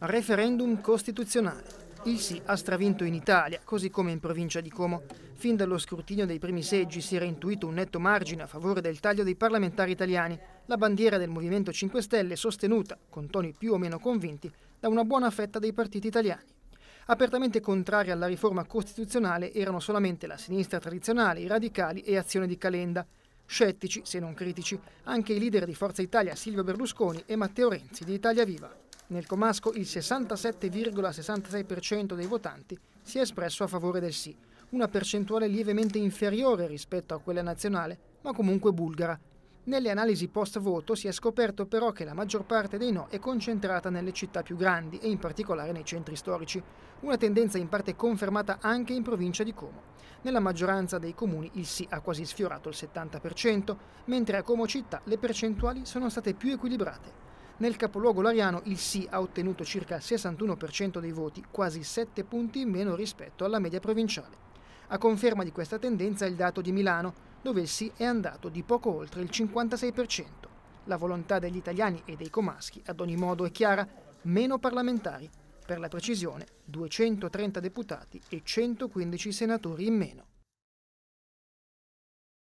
Referendum costituzionale. Il sì ha stravinto in Italia, così come in provincia di Como. Fin dallo scrutinio dei primi seggi si era intuito un netto margine a favore del taglio dei parlamentari italiani. La bandiera del Movimento 5 Stelle sostenuta, con toni più o meno convinti, da una buona fetta dei partiti italiani. Apertamente contrari alla riforma costituzionale erano solamente la sinistra tradizionale, i radicali e Azione di Calenda. Scettici, se non critici, anche i leader di Forza Italia Silvio Berlusconi e Matteo Renzi di Italia Viva. Nel Comasco il 67,66% dei votanti si è espresso a favore del sì, una percentuale lievemente inferiore rispetto a quella nazionale, ma comunque bulgara. Nelle analisi post-voto si è scoperto però che la maggior parte dei no è concentrata nelle città più grandi e in particolare nei centri storici, una tendenza in parte confermata anche in provincia di Como. Nella maggioranza dei comuni il sì ha quasi sfiorato il 70%, mentre a Como città le percentuali sono state più equilibrate. Nel capoluogo lariano il sì ha ottenuto circa il 61% dei voti, quasi 7 punti in meno rispetto alla media provinciale. A conferma di questa tendenza il dato di Milano, dove il sì è andato di poco oltre il 56%. La volontà degli italiani e dei comaschi ad ogni modo è chiara, meno parlamentari, per la precisione 230 deputati e 115 senatori in meno.